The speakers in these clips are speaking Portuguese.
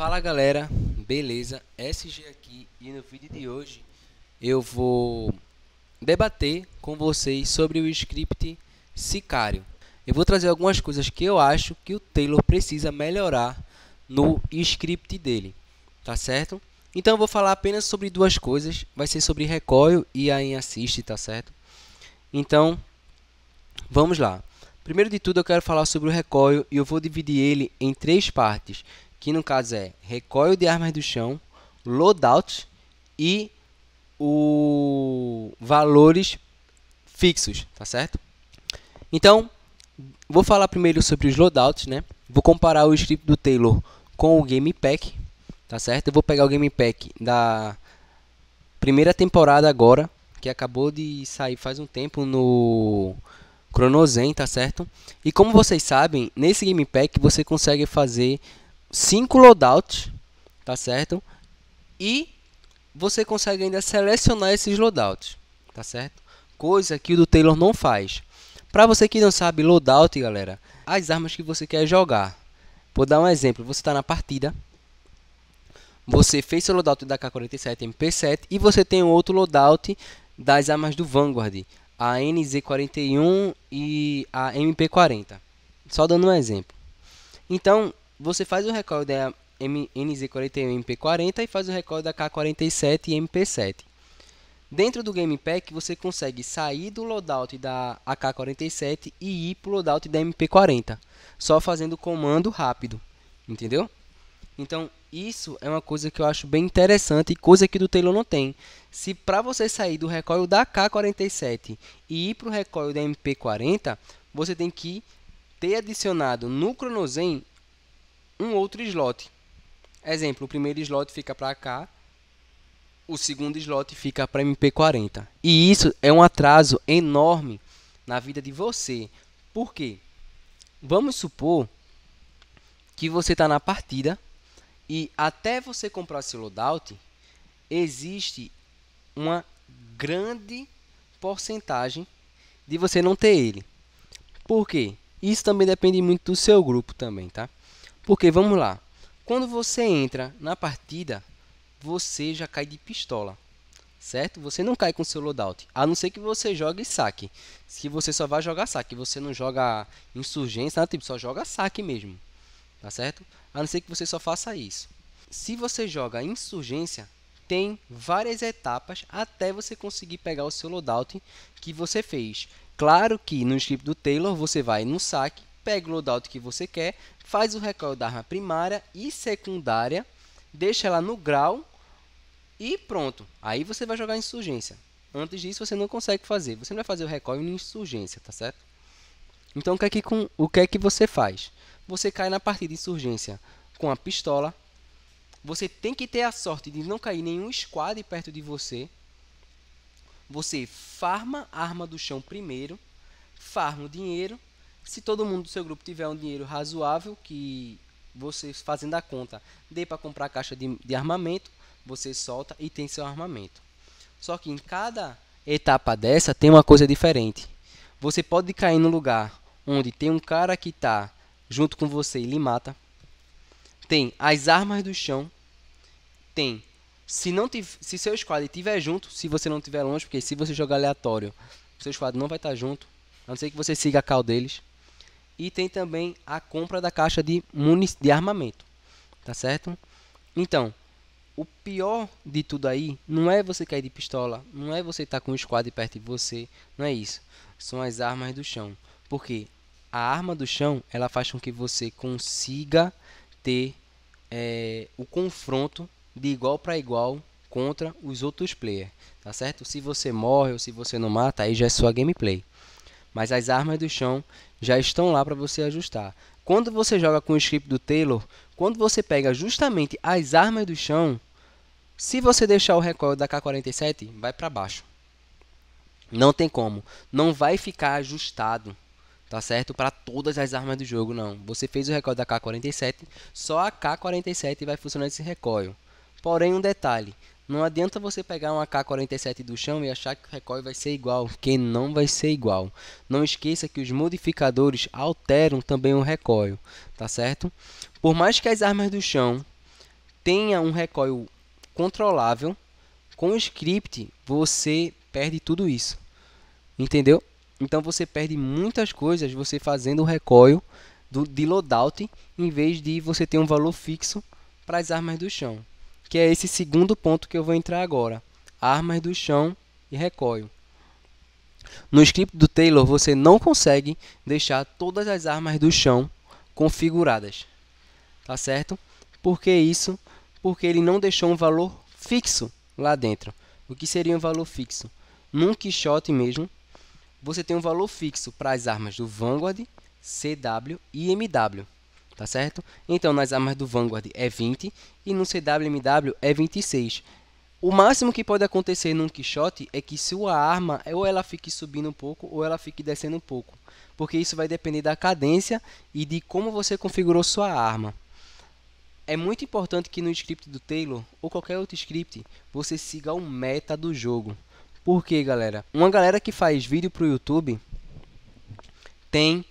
Fala galera, beleza? SG aqui e no vídeo de hoje eu vou debater com vocês sobre o script Sicário. Eu vou trazer algumas coisas que eu acho que o Taylor precisa melhorar no script dele, tá certo? Então eu vou falar apenas sobre duas coisas, vai ser sobre recoil e a em assist, tá certo? Então, vamos lá. Primeiro de tudo eu quero falar sobre o recoil e eu vou dividir ele em três partes que no caso é recoil de armas do chão, loadout e o valores fixos, tá certo? Então, vou falar primeiro sobre os loadouts, né? Vou comparar o script do Taylor com o Game Pack, tá certo? Eu vou pegar o Game Pack da primeira temporada agora, que acabou de sair faz um tempo no Chronozen, tá certo? E como vocês sabem, nesse Game Pack você consegue fazer 5 loadouts, tá certo? E você consegue ainda selecionar esses loadouts, tá certo? Coisa que o do Taylor não faz. Para você que não sabe loadout, galera, as armas que você quer jogar. Vou dar um exemplo, você está na partida, você fez seu loadout da K47 MP7 e você tem um outro loadout das armas do Vanguard, a NZ41 e a MP40. Só dando um exemplo. Então, você faz o recoil da NZ41 MP40 e faz o recoil da K47 e MP7. Dentro do Gamepack você consegue sair do loadout da AK-47 e ir para o loadout da MP40, só fazendo comando rápido, entendeu? Então isso é uma coisa que eu acho bem interessante e coisa que do Taylor não tem. Se para você sair do recoil da K-47 e ir para o recoil da MP40, você tem que ter adicionado no Chronozen um outro slot. Exemplo, o primeiro slot fica para cá, o segundo slot fica para MP40. E isso é um atraso enorme na vida de você. Por quê? Vamos supor que você está na partida e até você comprar seu loadout, existe uma grande porcentagem de você não ter ele. Por quê? Isso também depende muito do seu grupo também, tá? Porque vamos lá. Quando você entra na partida, você já cai de pistola. Certo? Você não cai com seu loadout. A não ser que você jogue saque. Se você só vai jogar saque, você não joga insurgência, nada, tipo, só joga saque mesmo. Tá certo? A não ser que você só faça isso. Se você joga insurgência, tem várias etapas até você conseguir pegar o seu loadout que você fez. Claro que no script do Taylor você vai no saque, pega o loadout que você quer, faz o recoil da arma primária e secundária, deixa ela no grau e pronto. Aí você vai jogar insurgência. Antes disso você não consegue fazer. Você não vai fazer o recoil em insurgência, tá certo? Então o que é que, com, o que, é que você faz? Você cai na partida de insurgência com a pistola. Você tem que ter a sorte de não cair nenhum squad perto de você. Você farma a arma do chão primeiro, farma o dinheiro se todo mundo do seu grupo tiver um dinheiro razoável, que vocês fazendo a conta dê para comprar caixa de, de armamento, você solta e tem seu armamento. Só que em cada etapa dessa tem uma coisa diferente. Você pode cair no lugar onde tem um cara que está junto com você e lhe mata. Tem as armas do chão. Tem se não se seu squad estiver junto, se você não estiver longe, porque se você jogar aleatório, seu squad não vai estar tá junto. A não ser que você siga a cal deles e tem também a compra da caixa de, de armamento, tá certo? Então, o pior de tudo aí não é você cair de pistola, não é você estar tá com o squad perto de você, não é isso. São as armas do chão. Porque a arma do chão ela faz com que você consiga ter é, o confronto de igual para igual contra os outros players, tá certo? Se você morre ou se você não mata, aí já é sua gameplay. Mas as armas do chão já estão lá para você ajustar. Quando você joga com o script do Taylor, quando você pega justamente as armas do chão, se você deixar o recoil da K47, vai para baixo. Não tem como. Não vai ficar ajustado, tá certo? Para todas as armas do jogo, não. Você fez o recoil da K47, só a K47 vai funcionar esse recoil. Porém, um detalhe, não adianta você pegar uma K47 do chão e achar que o recoil vai ser igual, que não vai ser igual. Não esqueça que os modificadores alteram também o recoil, tá certo? Por mais que as armas do chão tenha um recoil controlável, com o script você perde tudo isso. Entendeu? Então você perde muitas coisas você fazendo o recoil do, de loadout em vez de você ter um valor fixo para as armas do chão que é esse segundo ponto que eu vou entrar agora: armas do chão e recoil. No script do Taylor, você não consegue deixar todas as armas do chão configuradas, tá certo? Por que isso? Porque ele não deixou um valor fixo lá dentro. O que seria um valor fixo? Num Quixote mesmo, você tem um valor fixo para as armas do Vanguard, CW e MW tá certo? Então, nas armas do Vanguard é 20 e no CWMW é 26. O máximo que pode acontecer num Quixote é que sua arma ou ela fique subindo um pouco ou ela fique descendo um pouco. Porque isso vai depender da cadência e de como você configurou sua arma. É muito importante que no script do Taylor ou qualquer outro script você siga o meta do jogo. Por galera? Uma galera que faz vídeo pro YouTube tem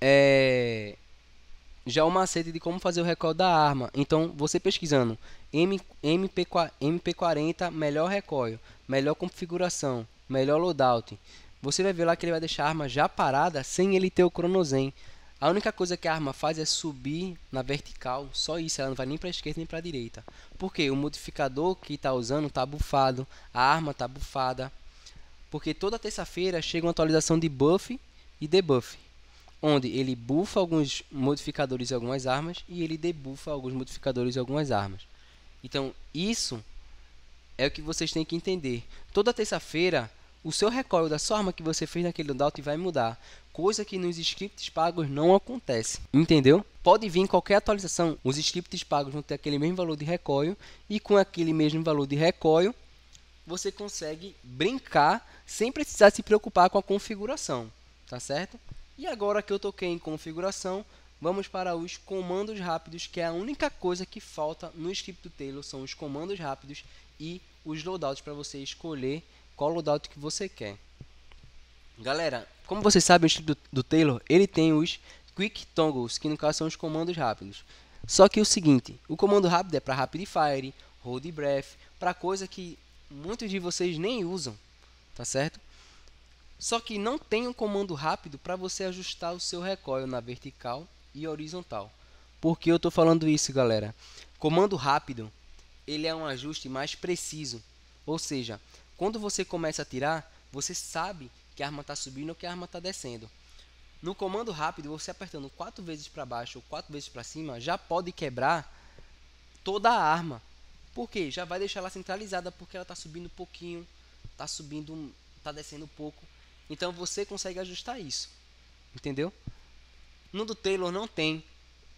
é, já o é macete de como fazer o recall da arma. Então, você pesquisando M, MP, MP40, melhor recoil, melhor configuração, melhor loadout, você vai ver lá que ele vai deixar a arma já parada sem ele ter o cronozen. A única coisa que a arma faz é subir na vertical, só isso, ela não vai nem para a esquerda nem para a direita. Porque o modificador que está usando está bufado, a arma está bufada. Porque toda terça-feira chega uma atualização de buff e debuff onde ele bufa alguns modificadores e algumas armas e ele debufa alguns modificadores e algumas armas. Então, isso é o que vocês têm que entender. Toda terça-feira, o seu recall da sua arma que você fez naquele loadout vai mudar, coisa que nos scripts pagos não acontece, entendeu? Pode vir qualquer atualização, os scripts pagos vão ter aquele mesmo valor de recoil e com aquele mesmo valor de recoil, você consegue brincar sem precisar se preocupar com a configuração, tá certo? E agora que eu toquei em configuração, vamos para os comandos rápidos, que é a única coisa que falta no script do Taylor, são os comandos rápidos e os loadouts para você escolher qual loadout que você quer. Galera, como vocês sabem, o script do, do Taylor, ele tem os Quick Toggles, que no caso são os comandos rápidos. Só que é o seguinte, o comando rápido é para Rapid Fire, Hold Breath, para coisa que muitos de vocês nem usam, tá certo? Só que não tem um comando rápido para você ajustar o seu recoil na vertical e horizontal. Por que eu estou falando isso, galera? Comando rápido, ele é um ajuste mais preciso. Ou seja, quando você começa a tirar, você sabe que a arma está subindo ou que a arma está descendo. No comando rápido, você apertando quatro vezes para baixo ou quatro vezes para cima, já pode quebrar toda a arma. Por quê? Já vai deixar ela centralizada porque ela está subindo um pouquinho, está subindo, está descendo um pouco. Então você consegue ajustar isso. Entendeu? No do Taylor não tem.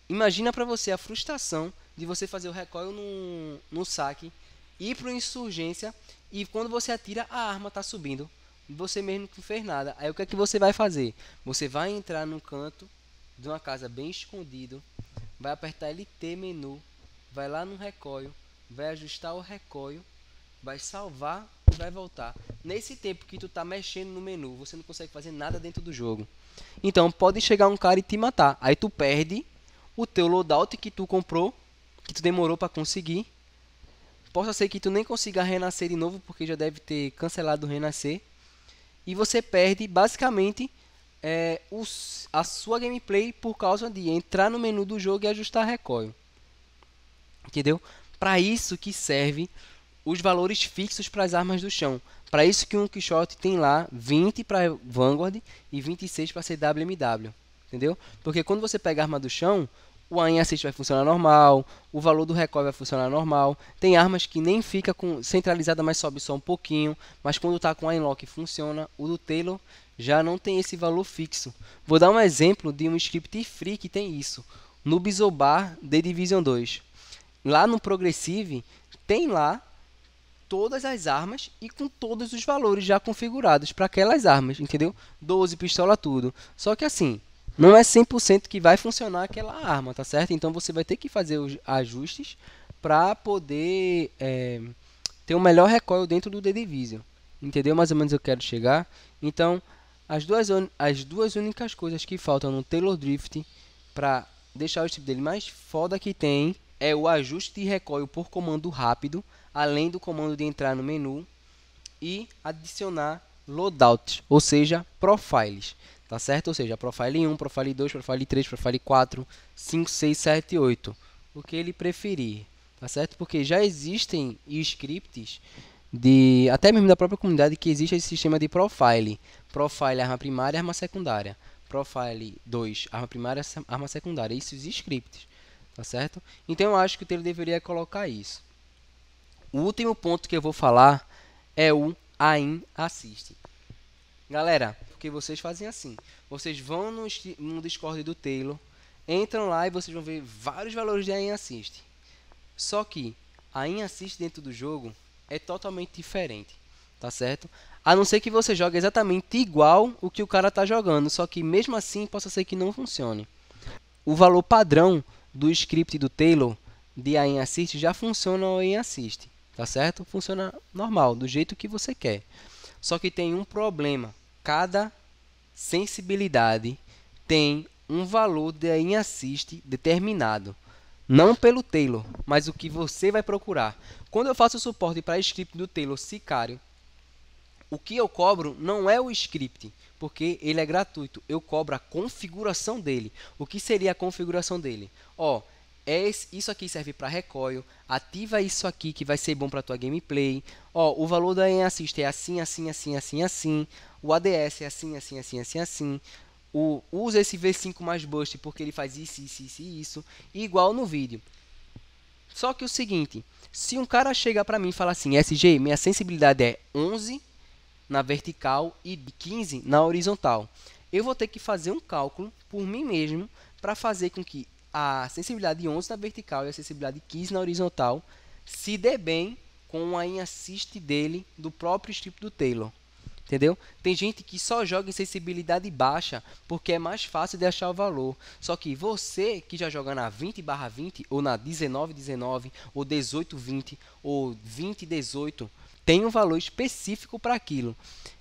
Imagina para você a frustração de você fazer o recoil no, no saque, ir para insurgência e quando você atira a arma está subindo. Você mesmo não fez nada. Aí o que é que você vai fazer? Você vai entrar no canto de uma casa bem escondido, vai apertar LT menu, vai lá no recoil, vai ajustar o recoil vai salvar e vai voltar. Nesse tempo que tu tá mexendo no menu, você não consegue fazer nada dentro do jogo. Então pode chegar um cara e te matar. Aí tu perde o teu loadout que tu comprou, que tu demorou para conseguir. posso ser que tu nem consiga renascer de novo, porque já deve ter cancelado o renascer. E você perde basicamente é, os, a sua gameplay por causa de entrar no menu do jogo e ajustar recoil. Entendeu? Para isso que serve os valores fixos para as armas do chão. Para isso que o um Quixote tem lá 20 para Vanguard e 26 para CWMW. Entendeu? Porque quando você pega a arma do chão, o aim assist vai funcionar normal, o valor do recoil vai funcionar normal. Tem armas que nem fica com centralizada, mas sobe só um pouquinho, mas quando está com a lock funciona. O do Taylor já não tem esse valor fixo. Vou dar um exemplo de um script free que tem isso. No Bizobar The Division 2. Lá no Progressive tem lá todas as armas e com todos os valores já configurados para aquelas armas, entendeu? 12, pistola, tudo. Só que assim, não é 100% que vai funcionar aquela arma, tá certo? Então você vai ter que fazer os ajustes para poder é, ter o um melhor recoil dentro do The Division. Entendeu mais ou menos eu quero chegar? Então, as duas, as duas únicas coisas que faltam no Taylor Drift para deixar o tipo dele mais foda que tem é o ajuste de recolho por comando rápido, além do comando de entrar no menu e adicionar loadouts, ou seja, profiles, tá certo? Ou seja, profile 1, profile 2, profile 3, profile 4, 5, 6, 7, 8, o que ele preferir, tá certo? Porque já existem scripts de até mesmo da própria comunidade que existe esse sistema de profile, profile arma primária, arma secundária, profile 2, arma primária, arma secundária, isso os scripts tá certo? Então eu acho que o Taylor deveria colocar isso. O último ponto que eu vou falar é o AIM assiste. Galera, porque vocês fazem assim, vocês vão no, no Discord do Taylor, entram lá e vocês vão ver vários valores de AIM assiste. Só que AIM assiste dentro do jogo é totalmente diferente, tá certo? A não ser que você jogue exatamente igual o que o cara tá jogando, só que mesmo assim possa ser que não funcione. O valor padrão do script do Taylor de aim assist já funciona o aim assist, tá certo? Funciona normal, do jeito que você quer. Só que tem um problema. Cada sensibilidade tem um valor de aim assist determinado. Não pelo Taylor, mas o que você vai procurar. Quando eu faço o suporte para script do Taylor Sicário, o que eu cobro não é o script, porque ele é gratuito. Eu cobro a configuração dele. O que seria a configuração dele? Ó, é isso aqui serve para recoil, ativa isso aqui que vai ser bom para tua gameplay. Ó, o valor da em assist é assim, assim, assim, assim, assim. O ADS é assim, assim, assim, assim, assim. O usa esse V5 mais boost porque ele faz isso, isso, isso, isso, igual no vídeo. Só que o seguinte, se um cara chega para mim e falar assim, SG, minha sensibilidade é 11 na vertical e 15 na horizontal. Eu vou ter que fazer um cálculo por mim mesmo para fazer com que a sensibilidade de 11 na vertical e a sensibilidade de 15 na horizontal se dê bem com a inassist dele do próprio strip do Taylor. Entendeu? Tem gente que só joga em sensibilidade baixa porque é mais fácil de achar o valor. Só que você que já joga na 20 barra 20 ou na 19 19 ou 18 20 ou 20 18 tem um valor específico para aquilo.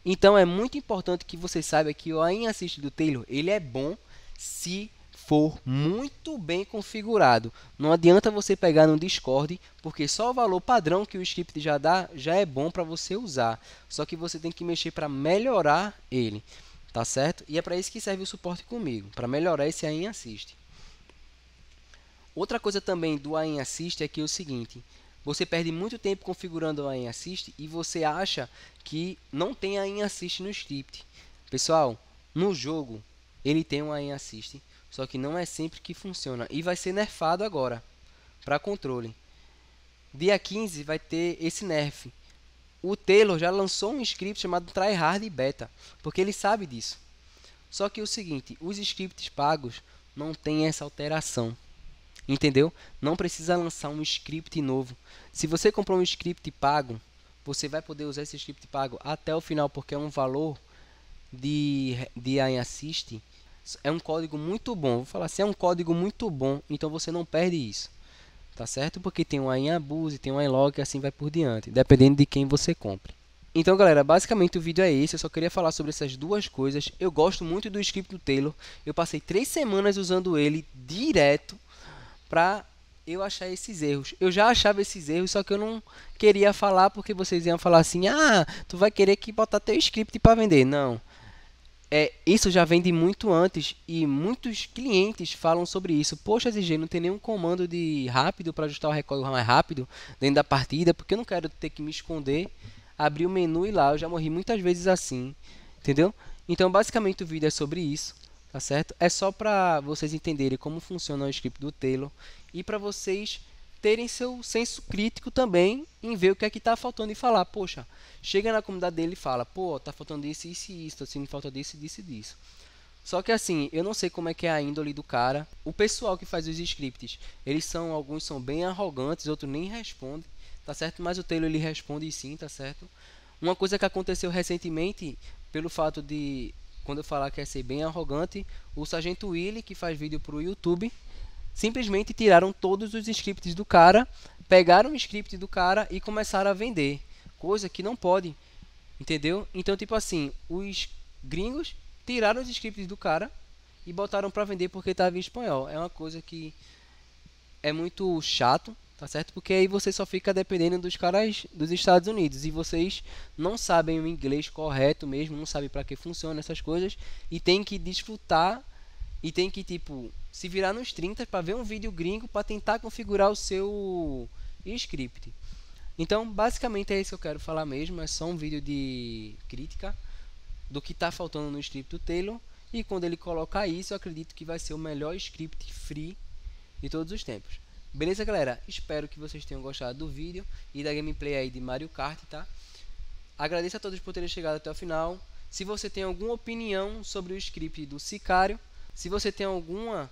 Então é muito importante que você saiba que o aim assist do Taylor, ele é bom se for muito bem configurado. Não adianta você pegar no Discord, porque só o valor padrão que o script já dá já é bom para você usar. Só que você tem que mexer para melhorar ele, tá certo? E é para isso que serve o suporte comigo, para melhorar esse aim assist. Outra coisa também do aim assist é que é o seguinte, você perde muito tempo configurando a em assist e você acha que não tem a em assist no script. Pessoal, no jogo ele tem um aim assist, só que não é sempre que funciona e vai ser nerfado agora para controle. Dia 15 vai ter esse nerf. O Taylor já lançou um script chamado tryhard beta, porque ele sabe disso. Só que é o seguinte, os scripts pagos não tem essa alteração. Entendeu? Não precisa lançar um script novo. Se você comprou um script pago, você vai poder usar esse script pago até o final, porque é um valor de, de assist. É um código muito bom. Vou falar assim, é um código muito bom, então você não perde isso. Tá certo? Porque tem um em abuse, tem um em log e assim vai por diante, dependendo de quem você compre. Então, galera, basicamente o vídeo é esse. Eu só queria falar sobre essas duas coisas. Eu gosto muito do script do Taylor. Eu passei três semanas usando ele direto para eu achar esses erros. Eu já achava esses erros, só que eu não queria falar porque vocês iam falar assim: "Ah, tu vai querer que botar teu script para vender". Não. É, isso já vem de muito antes e muitos clientes falam sobre isso. Poxa, ZG, não tem nenhum comando de rápido para ajustar o recorde mais rápido dentro da partida, porque eu não quero ter que me esconder, abrir o menu e lá. Eu já morri muitas vezes assim, entendeu? Então, basicamente, o vídeo é sobre isso tá certo? É só para vocês entenderem como funciona o script do Taylor e para vocês terem seu senso crítico também em ver o que é que está faltando e falar, poxa, chega na comunidade dele e fala, pô, tá faltando isso, isso e isso, tá sentindo falta disso, disso e disso. Só que assim, eu não sei como é que é a índole do cara. O pessoal que faz os scripts, eles são, alguns são bem arrogantes, outros nem respondem, tá certo? Mas o Taylor ele responde sim, tá certo? Uma coisa que aconteceu recentemente, pelo fato de quando eu falar que é ser bem arrogante, o Sargento Willy, que faz vídeo para o YouTube, simplesmente tiraram todos os scripts do cara, pegaram o script do cara e começaram a vender. Coisa que não pode, entendeu? Então, tipo assim, os gringos tiraram os scripts do cara e botaram para vender porque estava em espanhol. É uma coisa que é muito chato, tá certo? Porque aí você só fica dependendo dos caras dos Estados Unidos e vocês não sabem o inglês correto mesmo, não sabem para que funciona essas coisas e tem que desfrutar e tem que tipo se virar nos 30 para ver um vídeo gringo para tentar configurar o seu script. Então, basicamente é isso que eu quero falar mesmo, é só um vídeo de crítica do que está faltando no script do Taylor e quando ele colocar isso, eu acredito que vai ser o melhor script free de todos os tempos. Beleza, galera? Espero que vocês tenham gostado do vídeo e da gameplay aí de Mario Kart, tá? Agradeço a todos por terem chegado até o final. Se você tem alguma opinião sobre o script do Sicário, se você tem alguma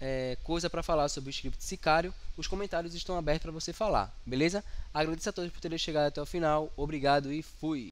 é, coisa para falar sobre o script Sicário, os comentários estão abertos para você falar, beleza? Agradeço a todos por terem chegado até o final. Obrigado e fui!